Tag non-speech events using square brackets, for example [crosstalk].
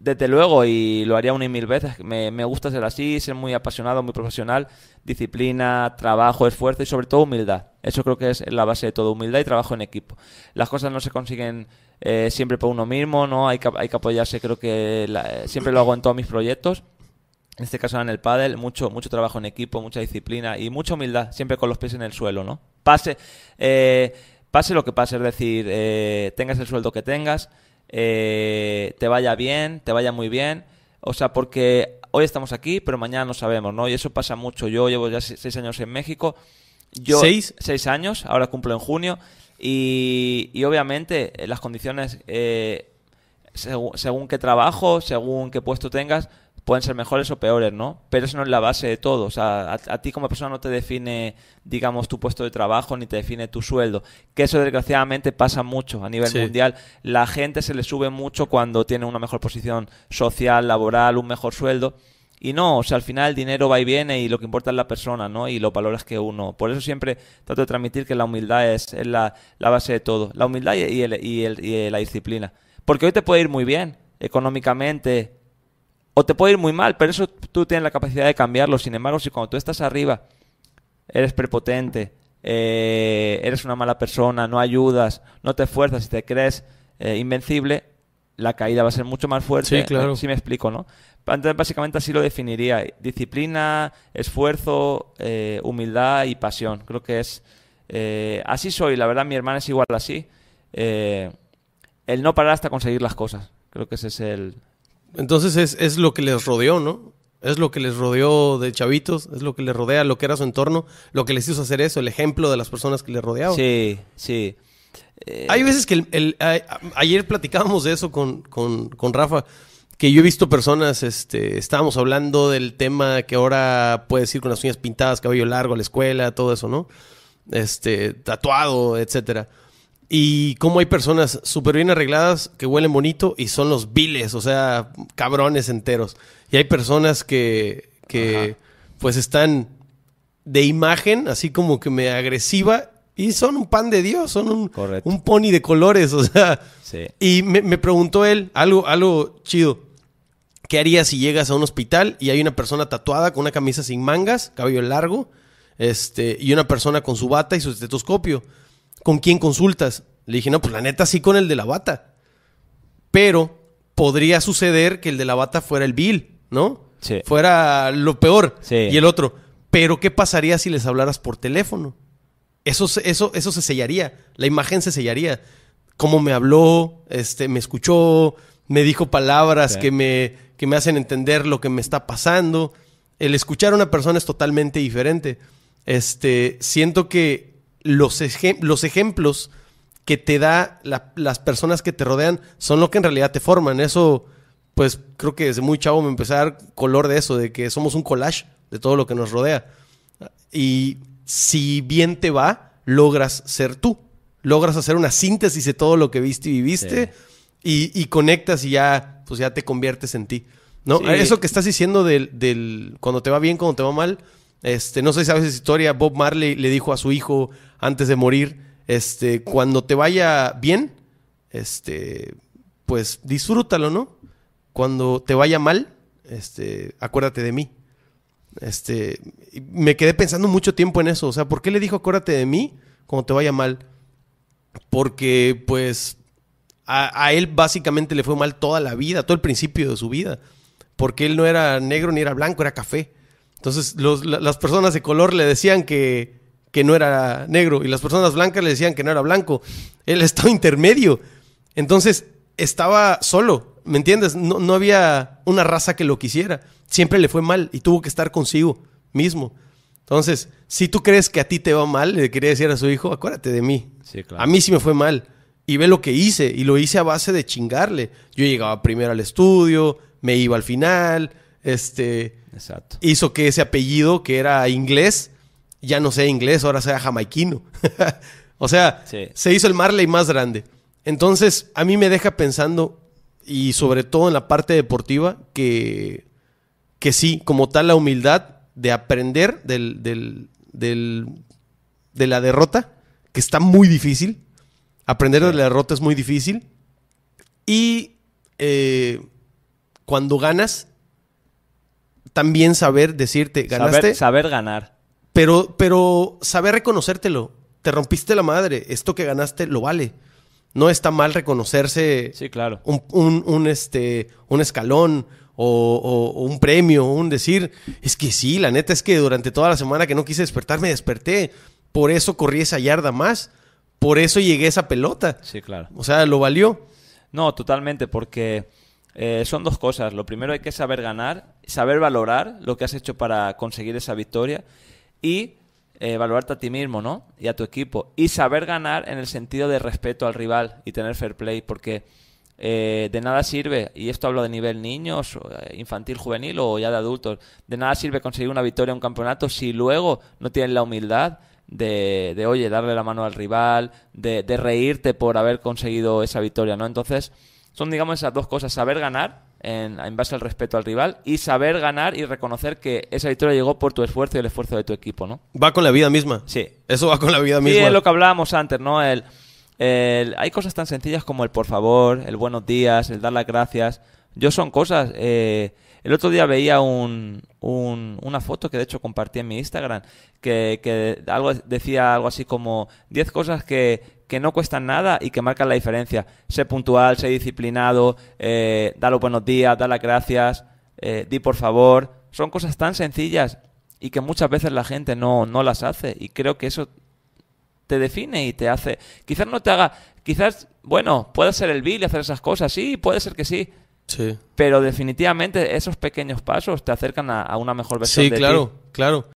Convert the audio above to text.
Desde luego, y lo haría una y mil veces, me, gusta ser así, ser muy apasionado, muy profesional, disciplina, trabajo, esfuerzo y sobre todo humildad. Eso creo que es la base de todo, humildad y trabajo en equipo. Las cosas no se consiguen eh, siempre por uno mismo, ¿no? Hay que, hay que apoyarse, creo que siempre lo hago en todos mis proyectos. En este caso en el pádel, mucho, mucho trabajo en equipo, mucha disciplina y mucha humildad, siempre con los pies en el suelo, ¿no? Pase, eh, pase lo que pase, es decir, eh, tengas el sueldo que tengas, eh, te vaya bien, te vaya muy bien. O sea, porque hoy estamos aquí, pero mañana no sabemos, ¿no? Y eso pasa mucho. Yo llevo ya seis años en México. Yo, ¿Seis? Seis años, ahora cumplo en junio. Y, obviamente eh, las condiciones, eh, según qué trabajo, según qué puesto tengas, pueden ser mejores o peores, ¿no? Pero eso no es la base de todo. O sea, a, ti como persona no te define, digamos, tu puesto de trabajo ni te define tu sueldo. Que eso desgraciadamente pasa mucho a nivel mundial. La gente se le sube mucho cuando tiene una mejor posición social, laboral, un mejor sueldo. Y no, o sea, al final el dinero va y viene y lo que importa es la persona, ¿no? Y los valores que uno. Por eso siempre trato de transmitir que la humildad es, la, base de todo. La humildad y, y la disciplina. Porque hoy te puede ir muy bien económicamente, o te puede ir muy mal, pero eso tú tienes la capacidad de cambiarlo. Sin embargo, si cuando tú estás arriba eres prepotente, eh, eres una mala persona, no ayudas, no te esfuerzas y te crees eh, invencible, la caída va a ser mucho más fuerte. Sí, claro. Si me explico, ¿no? Entonces, básicamente así lo definiría. Disciplina, esfuerzo, eh, humildad y pasión. Creo que es... así soy, la verdad mi hermana es igual así. el no parar hasta conseguir las cosas. Creo que ese es el, entonces es, es lo que les rodeó, ¿no? Es lo que les rodeó de chavitos, es lo que les rodea, lo que era su entorno, lo que les hizo hacer eso, el ejemplo de las personas que les rodeaban. Sí, sí. Eh, Hay veces que ayer platicábamos de eso con, con, con, Rafa, que yo he visto personas, este, estábamos hablando del tema que ahora puedes ir con las uñas pintadas, cabello largo a la escuela, todo eso, ¿no? Este, tatuado, etcétera y cómo hay personas súper bien arregladas que huelen bonito y son los viles, o sea, cabrones enteros. Y hay personas que, pues están de imagen, así como que me agresiva, y son un pan de Dios, son un, un pony de colores, [laughs] o sea. Y me, me, preguntó él algo, algo chido. ¿Qué harías si llegas a un hospital y hay una persona tatuada con una camisa sin mangas, cabello largo, este, y una persona con su bata y su estetoscopio? ¿con quién consultas? Le dije, no, pues la neta sí con el de la bata. Pero podría suceder que el de la bata fuera el Bill, ¿no? Sí. Fuera lo peor. Y el otro. Pero ¿qué pasaría si les hablaras por teléfono? Eso, eso, eso se sellaría. La imagen se sellaría. Cómo me habló, este, me escuchó, me dijo palabras que, me, que me hacen entender lo que me está pasando. El escuchar a una persona es totalmente diferente. Este, siento que los, ejemplos que te da las personas que te rodean son lo que en realidad te forman. Eso, pues creo que desde muy chavo me empecé a dar color de eso, de que somos un collage de todo lo que nos rodea. Y si bien te va, logras ser tú. Logras hacer una síntesis de todo lo que viste y viviste y, conectas y ya, pues ya te conviertes en ti. ¿no? Eso que estás diciendo del, del, cuando te va bien, cuando te va mal, este, no sé si sabes esa historia, Bob Marley le dijo a su hijo antes de morir, este, cuando te vaya bien, este, pues disfrútalo, ¿no? Cuando te vaya mal, este, acuérdate de mí. Este, me quedé pensando mucho tiempo en eso, o sea, ¿por qué le dijo acuérdate de mí cuando te vaya mal? Porque pues a él básicamente le fue mal toda la vida, todo el principio de su vida, porque él no era negro ni era blanco, era café. Entonces las personas de color le decían que, no era negro y las personas blancas le decían que no era blanco. Él estaba [laughs] intermedio. Entonces estaba solo, ¿me entiendes? No, había una raza que lo quisiera. Siempre le fue mal y tuvo que estar consigo mismo. Entonces, si tú crees que a ti te va mal, le quería decir a su hijo, acuérdate de mí. A mí sí me fue mal. Y ve lo que hice. Y lo hice a base de chingarle. Yo llegaba primero al estudio, me iba al final, este, hizo que ese apellido que era inglés ya no sea inglés, ahora sea jamaiquino. [laughs] o sea, se hizo el Marley más grande. Entonces, a mí me deja pensando, y sobre todo en la parte deportiva, que, que sí, como tal la humildad de aprender de la derrota, que está muy difícil. Aprender de la derrota es muy difícil. Y eh, cuando ganas, también saber decirte, ganaste. Saber, ganar. Pero, pero saber reconocértelo. Te rompiste la madre. Esto que ganaste lo vale. No está mal reconocerse. Sí, claro. Un, este, un escalón o, un premio, un decir. Es que sí, la neta es que durante toda la semana que no quise despertar, me desperté. Por eso corrí esa yarda más. Por eso llegué a esa pelota. Sí, claro. O sea, lo valió. No, totalmente, porque eh, son dos cosas. Lo primero hay que saber ganar, saber valorar lo que has hecho para conseguir esa victoria y eh, valorarte a ti mismo, ¿no? Y a tu equipo. Y saber ganar en el sentido de respeto al rival y tener fair play, porque eh, de nada sirve, y esto hablo de nivel niños, infantil, juvenil o ya de adultos, de nada sirve conseguir una victoria en un campeonato si luego no tienes la humildad de, de oye, darle la mano al rival, de, de reírte por haber conseguido esa victoria, ¿no? Entonces son, digamos, esas dos cosas, saber ganar en, base al respeto al rival y saber ganar y reconocer que esa victoria llegó por tu esfuerzo y el esfuerzo de tu equipo, ¿no? Va con la vida misma. Sí. Eso va con la vida misma. Sí, es lo que hablábamos antes, ¿no? El, hay cosas tan sencillas como el por favor, el buenos días, el dar las gracias. Yo son cosas... Eh, el otro día veía un, un, una foto que de hecho compartí en mi Instagram, que, que algo, decía algo así como 10 cosas que, que no cuestan nada y que marcan la diferencia. Sé puntual, sé disciplinado, eh, da los buenos días, da las gracias, eh, di por favor. Son cosas tan sencillas y que muchas veces la gente no, no las hace. Y creo que eso te define y te hace. Quizás no te haga. Quizás, bueno, puede ser el Bill y hacer esas cosas. Sí, puede ser que sí. Sí. Pero definitivamente esos pequeños pasos te acercan a, una mejor versión. Sí, claro, claro.